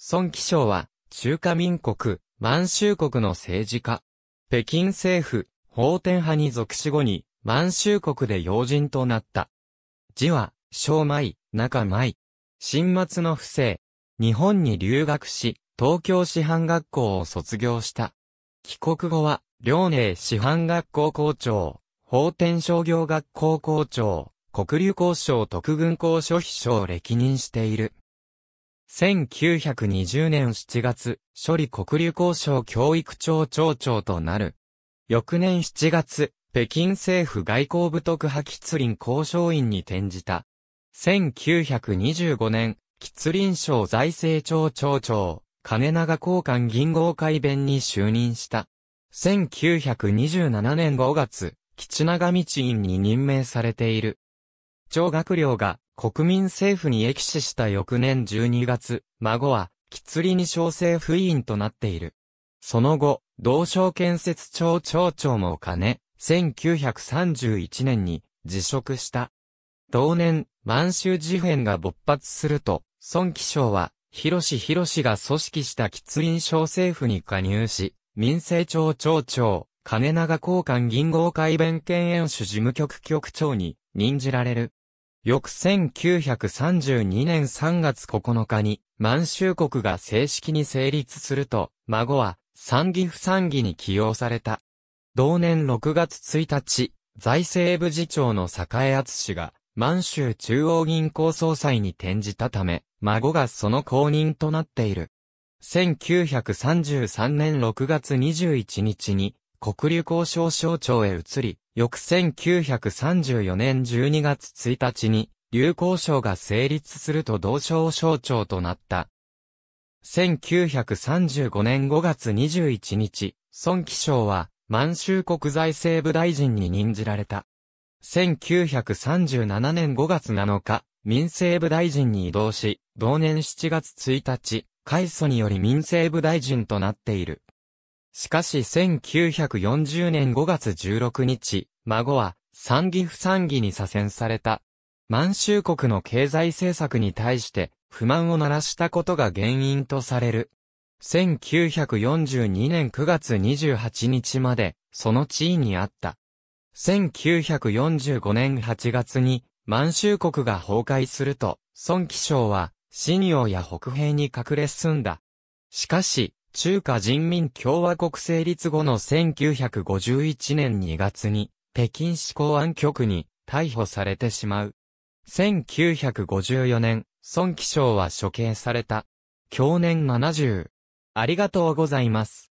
孫貴章は、中華民国、満州国の政治家。北京政府、法天派に属し後に、満州国で要人となった。字は、小舞、中舞。新末の不正。日本に留学し、東京師範学校を卒業した。帰国後は、遼寧師範学校校長、法天商業学校校長、国流交渉特軍校所秘書を歴任している。1920年7月、処理国流交渉教育庁長長となる。翌年7月、北京政府外交部特派吉林交渉員に転じた。1925年、吉林省財政庁長長、金長交換銀行会弁に就任した。1927年5月、吉永道院に任命されている。張学寮が国民政府に益死した翌年12月、孫は、吉里に小政府委員となっている。その後、同省建設庁庁長も兼ね、1931年に辞職した。同年、満州事変が勃発すると、孫気章は、広志広志が組織した吉林省政府に加入し、民政庁庁長、金長交換銀行会弁権演主事務局局長に任じられる。翌1932年3月9日に満州国が正式に成立すると、孫は参議不参議に起用された。同年6月1日、財政部次長の栄厚氏が満州中央銀行総裁に転じたため、孫がその後任となっている。1933年6月21日に、国流交渉省庁へ移り、翌1934年12月1日に、流行賞が成立すると同賞省庁となった。1935年5月21日、孫貴賞は、満州国財政部大臣に任じられた。1937年5月7日、民政部大臣に移動し、同年7月1日、改祖により民政部大臣となっている。しかし1940年5月16日、孫は三義不三義に左遷された。満州国の経済政策に対して不満を鳴らしたことが原因とされる。1942年9月28日までその地位にあった。1945年8月に満州国が崩壊すると、孫希章は、新洋や北平に隠れ進んだ。しかし、中華人民共和国成立後の1951年2月に、北京市公安局に逮捕されてしまう。1954年、孫希章は処刑された。去年70。ありがとうございます。